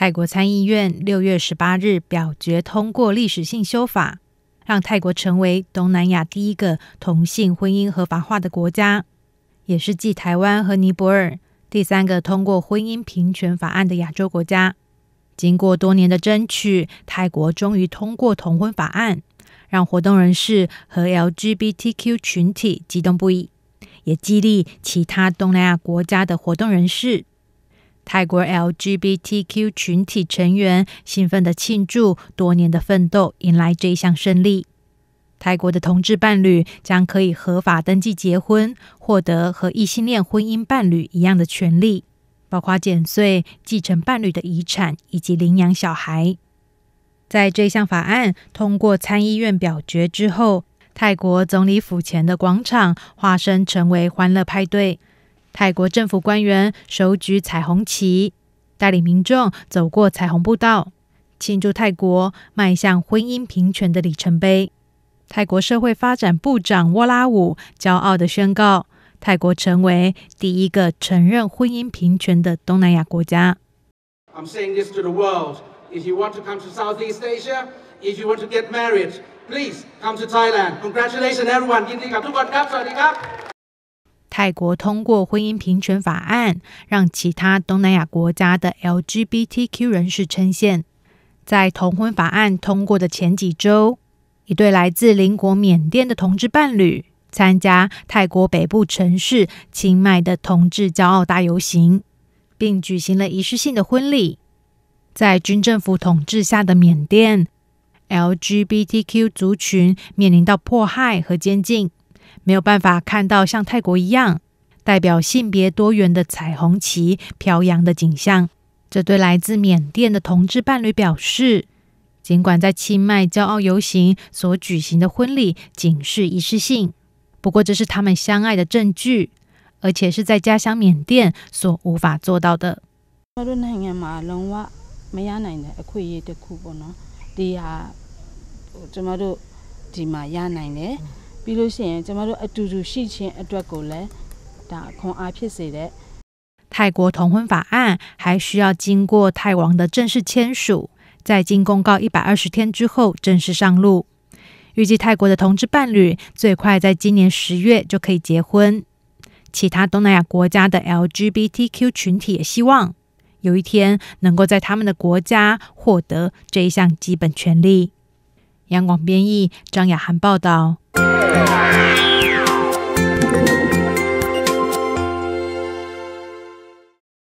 泰国参议院六月十八日表决通过历史性修法，让泰国成为东南亚第一个同性婚姻合法化的国家，也是继台湾和尼泊尔第三个通过婚姻平权法案的亚洲国家。经过多年的争取，泰国终于通过同婚法案，让活动人士和 LGBTQ 群体激动不已，也激励其他东南亚国家的活动人士。泰国 LGBTQ 群体成员兴奋的庆祝多年的奋斗迎来这一项胜利。泰国的同志伴侣将可以合法登记结婚，获得和异性恋婚姻伴侣一样的权利，包括减税、继承伴侣的遗产以及领养小孩。在这项法案通过参议院表决之后，泰国总理府前的广场化身成为欢乐派对。泰国政府官员手举彩虹旗，带领民众走过彩虹步道，庆祝泰国迈向婚姻平权的里程碑。泰国社会发展部长沃拉武骄傲的宣告：泰国成为第一个承认婚姻平权的东南亚国家。I'm saying this to the world. If you want to come to Southeast Asia, if you want to get married, please come to Thailand. Congratulations, everyone! 感谢大家。泰国通过婚姻平权法案，让其他东南亚国家的 LGBTQ 人士称羡。在同婚法案通过的前几周，一对来自邻国缅甸的同志伴侣参加泰国北部城市清迈的同志骄傲大游行，并举行了仪式性的婚礼。在军政府统治下的缅甸，LGBTQ 族群面临到迫害和监禁。没有办法看到像泰国一样代表性别多元的彩虹旗飘扬的景象，这对来自缅甸的同志伴侣表示，尽管在清迈骄傲游行所举行的婚礼仅是仪式性，不过这是他们相爱的证据，而且是在家乡缅甸所无法做到的。泰国同婚法案还需要经过泰王的正式签署，在经公告一百二十天之后正式上路。预计泰国的同志伴侣最快在今年十月就可以结婚。其他东南亚国家的 LGBTQ 群体也希望有一天能够在他们的国家获得这一项基本权利。央广编译，张雅涵报道。